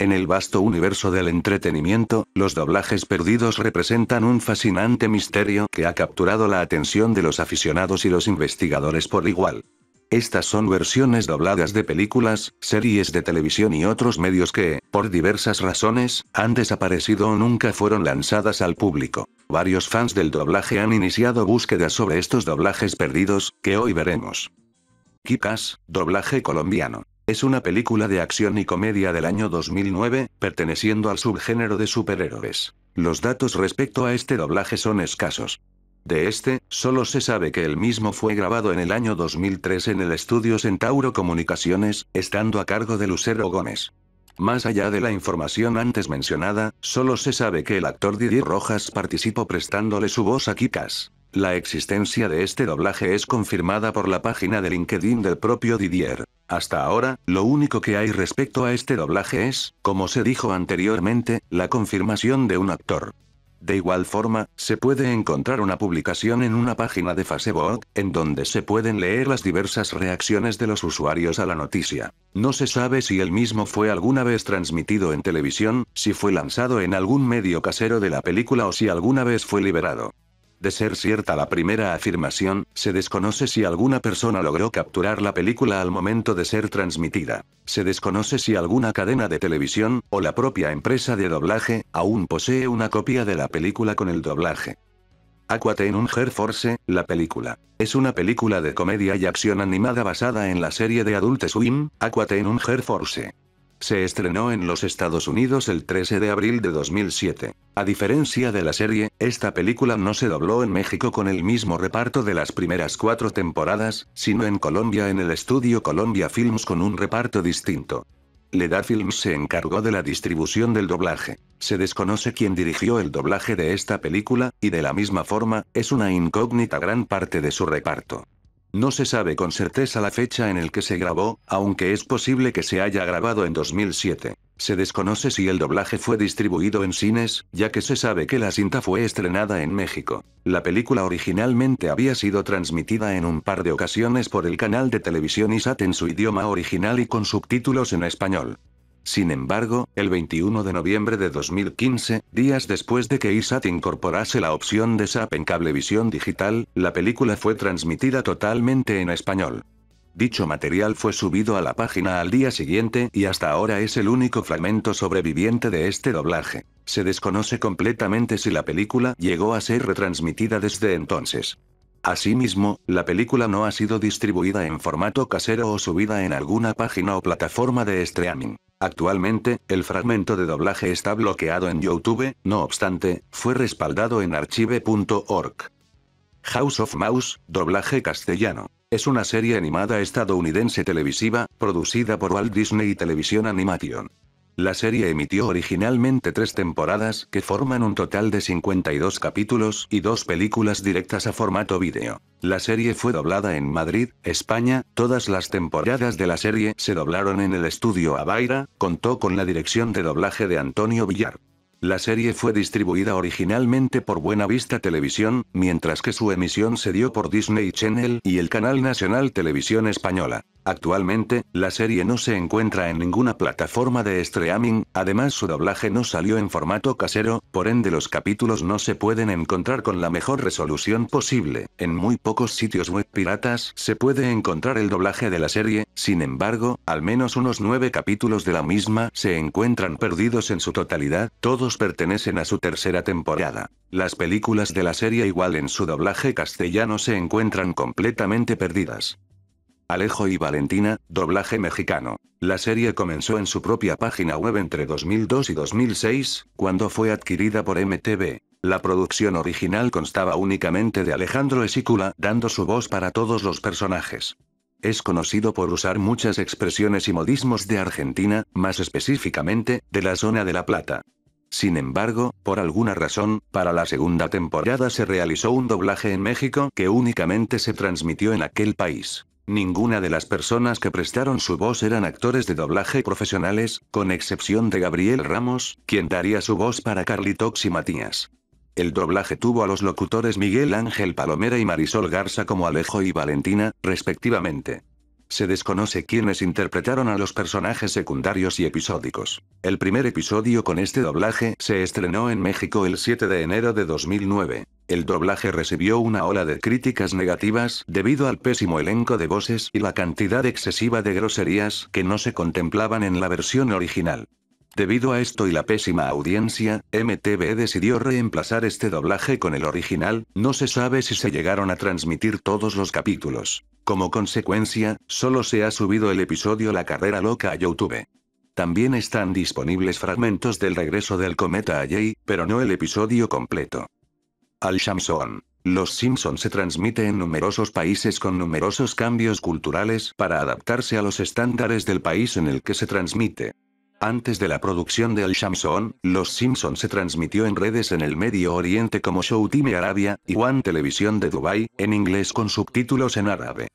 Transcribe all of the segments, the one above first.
En el vasto universo del entretenimiento, los doblajes perdidos representan un fascinante misterio que ha capturado la atención de los aficionados y los investigadores por igual. Estas son versiones dobladas de películas, series de televisión y otros medios que, por diversas razones, han desaparecido o nunca fueron lanzadas al público. Varios fans del doblaje han iniciado búsquedas sobre estos doblajes perdidos, que hoy veremos. Kikas, doblaje colombiano. Es una película de acción y comedia del año 2009, perteneciendo al subgénero de superhéroes. Los datos respecto a este doblaje son escasos. De este, solo se sabe que el mismo fue grabado en el año 2003 en el estudio Centauro Comunicaciones, estando a cargo de Lucero Gómez. Más allá de la información antes mencionada, solo se sabe que el actor Didier Rojas participó prestándole su voz a Kikas. La existencia de este doblaje es confirmada por la página de LinkedIn del propio Didier. Hasta ahora, lo único que hay respecto a este doblaje es, como se dijo anteriormente, la confirmación de un actor. De igual forma, se puede encontrar una publicación en una página de Facebook, en donde se pueden leer las diversas reacciones de los usuarios a la noticia. No se sabe si el mismo fue alguna vez transmitido en televisión, si fue lanzado en algún medio casero de la película o si alguna vez fue liberado. De ser cierta la primera afirmación, se desconoce si alguna persona logró capturar la película al momento de ser transmitida. Se desconoce si alguna cadena de televisión, o la propia empresa de doblaje, aún posee una copia de la película con el doblaje. hunger Force, la película. Es una película de comedia y acción animada basada en la serie de Adult Swim, Aquatenum force. Se estrenó en los Estados Unidos el 13 de abril de 2007. A diferencia de la serie, esta película no se dobló en México con el mismo reparto de las primeras cuatro temporadas, sino en Colombia en el estudio Colombia Films con un reparto distinto. Leda Films se encargó de la distribución del doblaje. Se desconoce quién dirigió el doblaje de esta película, y de la misma forma, es una incógnita gran parte de su reparto. No se sabe con certeza la fecha en el que se grabó, aunque es posible que se haya grabado en 2007. Se desconoce si el doblaje fue distribuido en cines, ya que se sabe que la cinta fue estrenada en México. La película originalmente había sido transmitida en un par de ocasiones por el canal de televisión ISAT en su idioma original y con subtítulos en español. Sin embargo, el 21 de noviembre de 2015, días después de que ISAT incorporase la opción de SAP en Cablevisión Digital, la película fue transmitida totalmente en español. Dicho material fue subido a la página al día siguiente y hasta ahora es el único fragmento sobreviviente de este doblaje. Se desconoce completamente si la película llegó a ser retransmitida desde entonces. Asimismo, la película no ha sido distribuida en formato casero o subida en alguna página o plataforma de streaming. Actualmente, el fragmento de doblaje está bloqueado en YouTube, no obstante, fue respaldado en archive.org. House of Mouse, doblaje castellano. Es una serie animada estadounidense televisiva, producida por Walt Disney Television Animation. La serie emitió originalmente tres temporadas que forman un total de 52 capítulos y dos películas directas a formato vídeo. La serie fue doblada en Madrid, España, todas las temporadas de la serie se doblaron en el estudio Avaira, contó con la dirección de doblaje de Antonio Villar. La serie fue distribuida originalmente por Buena Vista Televisión, mientras que su emisión se dio por Disney Channel y el Canal Nacional Televisión Española. Actualmente, la serie no se encuentra en ninguna plataforma de streaming, además su doblaje no salió en formato casero, por ende los capítulos no se pueden encontrar con la mejor resolución posible. En muy pocos sitios web piratas se puede encontrar el doblaje de la serie, sin embargo, al menos unos nueve capítulos de la misma se encuentran perdidos en su totalidad, todos pertenecen a su tercera temporada. Las películas de la serie igual en su doblaje castellano se encuentran completamente perdidas. Alejo y Valentina, doblaje mexicano. La serie comenzó en su propia página web entre 2002 y 2006, cuando fue adquirida por MTV. La producción original constaba únicamente de Alejandro Esícula dando su voz para todos los personajes. Es conocido por usar muchas expresiones y modismos de Argentina, más específicamente, de la zona de La Plata. Sin embargo, por alguna razón, para la segunda temporada se realizó un doblaje en México que únicamente se transmitió en aquel país. Ninguna de las personas que prestaron su voz eran actores de doblaje profesionales, con excepción de Gabriel Ramos, quien daría su voz para Carlitox y Matías. El doblaje tuvo a los locutores Miguel Ángel Palomera y Marisol Garza como Alejo y Valentina, respectivamente. Se desconoce quiénes interpretaron a los personajes secundarios y episódicos. El primer episodio con este doblaje se estrenó en México el 7 de enero de 2009. El doblaje recibió una ola de críticas negativas debido al pésimo elenco de voces y la cantidad excesiva de groserías que no se contemplaban en la versión original. Debido a esto y la pésima audiencia, MTV decidió reemplazar este doblaje con el original, no se sabe si se llegaron a transmitir todos los capítulos. Como consecuencia, solo se ha subido el episodio La carrera loca a YouTube. También están disponibles fragmentos del regreso del cometa a Jay, pero no el episodio completo. Al Shamson. Los Simpson se transmite en numerosos países con numerosos cambios culturales para adaptarse a los estándares del país en el que se transmite. Antes de la producción de El Shamson, Los Simpson se transmitió en redes en el Medio Oriente como Showtime Arabia, y One Televisión de Dubai, en inglés con subtítulos en árabe.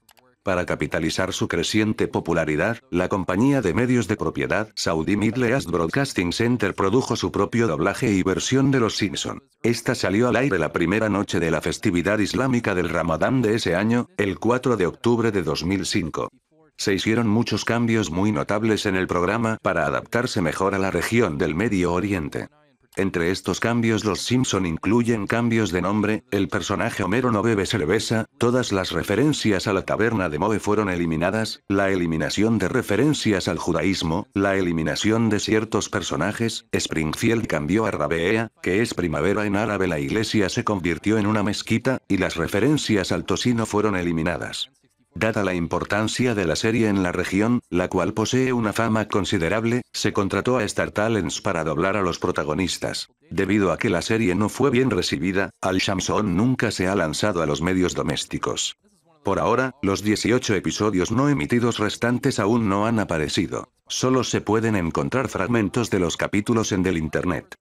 Para capitalizar su creciente popularidad, la compañía de medios de propiedad Saudi Middle East Broadcasting Center produjo su propio doblaje y versión de Los Simpson. Esta salió al aire la primera noche de la festividad islámica del Ramadán de ese año, el 4 de octubre de 2005. Se hicieron muchos cambios muy notables en el programa para adaptarse mejor a la región del Medio Oriente. Entre estos cambios los Simpson incluyen cambios de nombre, el personaje Homero no bebe cerveza, todas las referencias a la taberna de Moe fueron eliminadas, la eliminación de referencias al judaísmo, la eliminación de ciertos personajes, Springfield cambió a Rabea, que es primavera en árabe la iglesia se convirtió en una mezquita, y las referencias al tocino fueron eliminadas. Dada la importancia de la serie en la región, la cual posee una fama considerable, se contrató a Star Talents para doblar a los protagonistas. Debido a que la serie no fue bien recibida, Al Shamson nunca se ha lanzado a los medios domésticos. Por ahora, los 18 episodios no emitidos restantes aún no han aparecido. Solo se pueden encontrar fragmentos de los capítulos en del Internet.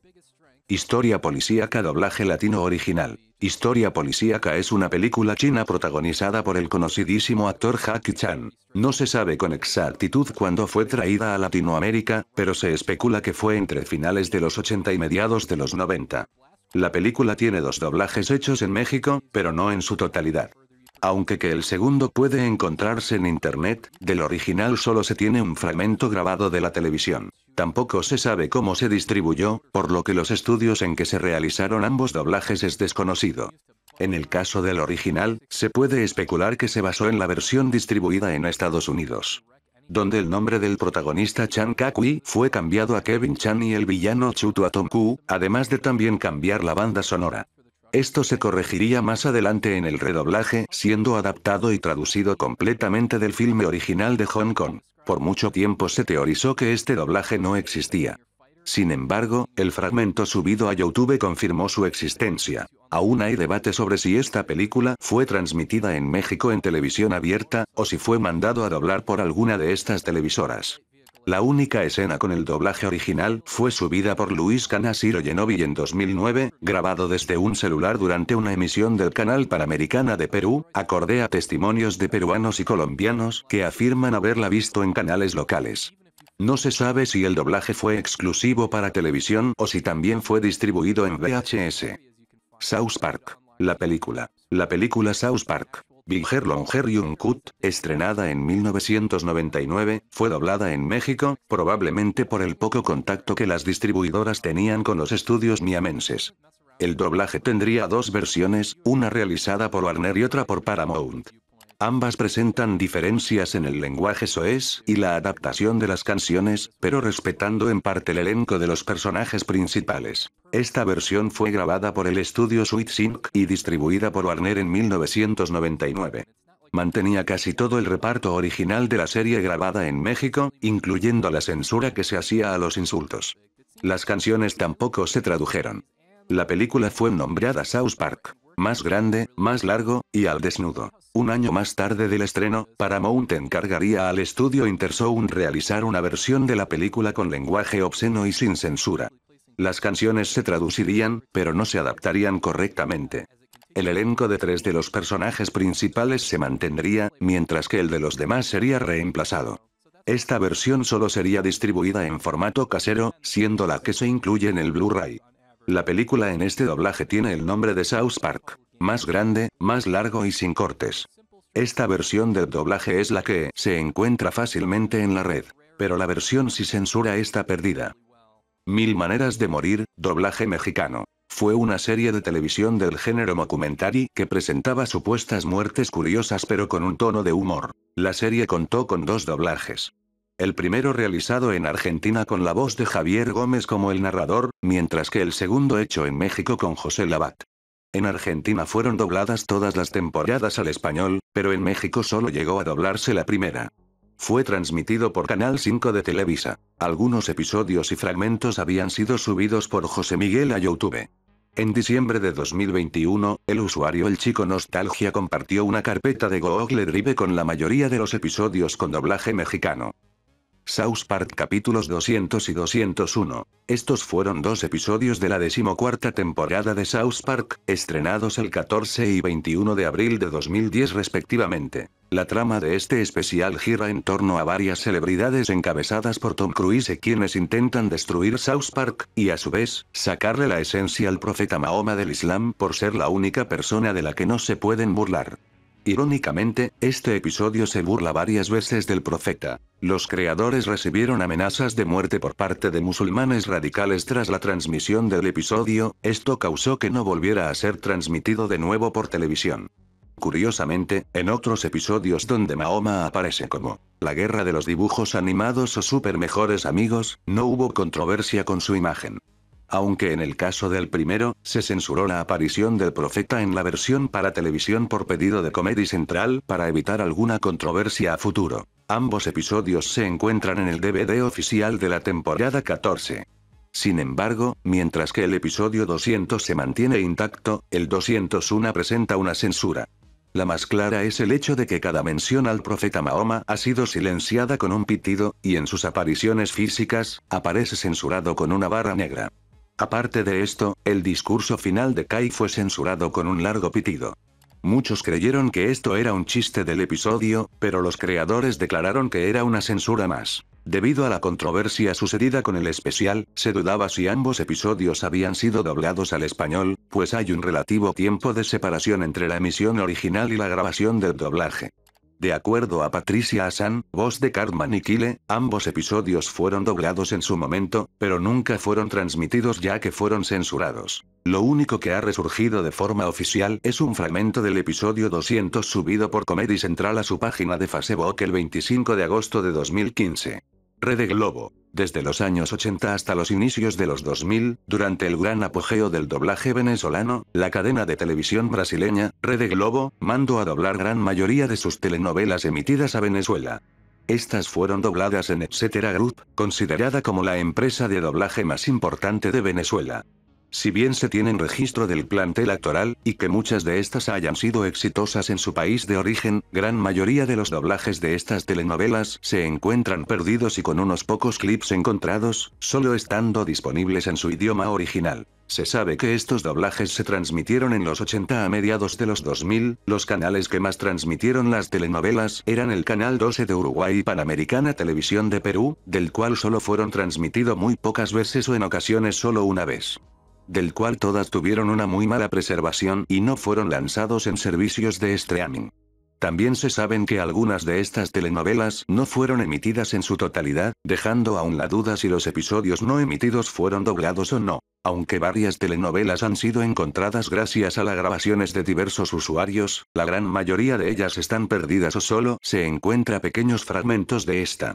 Historia policíaca doblaje latino original. Historia policíaca es una película china protagonizada por el conocidísimo actor Jackie Chan. No se sabe con exactitud cuándo fue traída a Latinoamérica, pero se especula que fue entre finales de los 80 y mediados de los 90. La película tiene dos doblajes hechos en México, pero no en su totalidad. Aunque que el segundo puede encontrarse en internet, del original solo se tiene un fragmento grabado de la televisión. Tampoco se sabe cómo se distribuyó, por lo que los estudios en que se realizaron ambos doblajes es desconocido. En el caso del original, se puede especular que se basó en la versión distribuida en Estados Unidos. Donde el nombre del protagonista Chan Kakui fue cambiado a Kevin Chan y el villano Chutu a Tom Ku, además de también cambiar la banda sonora. Esto se corregiría más adelante en el redoblaje, siendo adaptado y traducido completamente del filme original de Hong Kong. Por mucho tiempo se teorizó que este doblaje no existía. Sin embargo, el fragmento subido a YouTube confirmó su existencia. Aún hay debate sobre si esta película fue transmitida en México en televisión abierta, o si fue mandado a doblar por alguna de estas televisoras. La única escena con el doblaje original fue subida por Luis Canasiro Genovi en 2009, grabado desde un celular durante una emisión del canal Panamericana de Perú, acorde a testimonios de peruanos y colombianos que afirman haberla visto en canales locales. No se sabe si el doblaje fue exclusivo para televisión o si también fue distribuido en VHS. South Park. La película. La película South Park Bigger Longer Young estrenada en 1999, fue doblada en México, probablemente por el poco contacto que las distribuidoras tenían con los estudios miamenses. El doblaje tendría dos versiones, una realizada por Warner y otra por Paramount. Ambas presentan diferencias en el lenguaje soez y la adaptación de las canciones, pero respetando en parte el elenco de los personajes principales. Esta versión fue grabada por el estudio Sweet Sync y distribuida por Warner en 1999. Mantenía casi todo el reparto original de la serie grabada en México, incluyendo la censura que se hacía a los insultos. Las canciones tampoco se tradujeron. La película fue nombrada South Park más grande, más largo, y al desnudo. Un año más tarde del estreno, Paramount encargaría al estudio Intersound realizar una versión de la película con lenguaje obsceno y sin censura. Las canciones se traducirían, pero no se adaptarían correctamente. El elenco de tres de los personajes principales se mantendría, mientras que el de los demás sería reemplazado. Esta versión solo sería distribuida en formato casero, siendo la que se incluye en el Blu-ray. La película en este doblaje tiene el nombre de South Park. Más grande, más largo y sin cortes. Esta versión del doblaje es la que se encuentra fácilmente en la red. Pero la versión si censura está perdida. Mil maneras de morir, doblaje mexicano. Fue una serie de televisión del género documentary que presentaba supuestas muertes curiosas pero con un tono de humor. La serie contó con dos doblajes el primero realizado en Argentina con la voz de Javier Gómez como el narrador, mientras que el segundo hecho en México con José Labat. En Argentina fueron dobladas todas las temporadas al español, pero en México solo llegó a doblarse la primera. Fue transmitido por Canal 5 de Televisa. Algunos episodios y fragmentos habían sido subidos por José Miguel a YouTube. En diciembre de 2021, el usuario El Chico Nostalgia compartió una carpeta de Google Drive con la mayoría de los episodios con doblaje mexicano. South Park capítulos 200 y 201. Estos fueron dos episodios de la decimocuarta temporada de South Park, estrenados el 14 y 21 de abril de 2010 respectivamente. La trama de este especial gira en torno a varias celebridades encabezadas por Tom Cruise quienes intentan destruir South Park, y a su vez, sacarle la esencia al profeta Mahoma del Islam por ser la única persona de la que no se pueden burlar. Irónicamente, este episodio se burla varias veces del profeta. Los creadores recibieron amenazas de muerte por parte de musulmanes radicales tras la transmisión del episodio, esto causó que no volviera a ser transmitido de nuevo por televisión. Curiosamente, en otros episodios donde Mahoma aparece como la guerra de los dibujos animados o super mejores amigos, no hubo controversia con su imagen aunque en el caso del primero, se censuró la aparición del profeta en la versión para televisión por pedido de Comedy Central para evitar alguna controversia a futuro. Ambos episodios se encuentran en el DVD oficial de la temporada 14. Sin embargo, mientras que el episodio 200 se mantiene intacto, el 201 presenta una censura. La más clara es el hecho de que cada mención al profeta Mahoma ha sido silenciada con un pitido, y en sus apariciones físicas, aparece censurado con una barra negra. Aparte de esto, el discurso final de Kai fue censurado con un largo pitido. Muchos creyeron que esto era un chiste del episodio, pero los creadores declararon que era una censura más. Debido a la controversia sucedida con el especial, se dudaba si ambos episodios habían sido doblados al español, pues hay un relativo tiempo de separación entre la emisión original y la grabación del doblaje. De acuerdo a Patricia Asan, voz de Cartman y Kyle, ambos episodios fueron doblados en su momento, pero nunca fueron transmitidos ya que fueron censurados. Lo único que ha resurgido de forma oficial es un fragmento del episodio 200 subido por Comedy Central a su página de Facebook el 25 de agosto de 2015. Rede Globo. Desde los años 80 hasta los inicios de los 2000, durante el gran apogeo del doblaje venezolano, la cadena de televisión brasileña, Rede Globo, mandó a doblar gran mayoría de sus telenovelas emitidas a Venezuela. Estas fueron dobladas en Etcétera Group, considerada como la empresa de doblaje más importante de Venezuela. Si bien se tienen registro del plantel actoral, y que muchas de estas hayan sido exitosas en su país de origen, gran mayoría de los doblajes de estas telenovelas se encuentran perdidos y con unos pocos clips encontrados, solo estando disponibles en su idioma original. Se sabe que estos doblajes se transmitieron en los 80 a mediados de los 2000, los canales que más transmitieron las telenovelas eran el Canal 12 de Uruguay y Panamericana Televisión de Perú, del cual solo fueron transmitido muy pocas veces o en ocasiones solo una vez del cual todas tuvieron una muy mala preservación y no fueron lanzados en servicios de streaming. También se saben que algunas de estas telenovelas no fueron emitidas en su totalidad, dejando aún la duda si los episodios no emitidos fueron doblados o no, aunque varias telenovelas han sido encontradas gracias a las grabaciones de diversos usuarios, la gran mayoría de ellas están perdidas o solo se encuentra pequeños fragmentos de esta.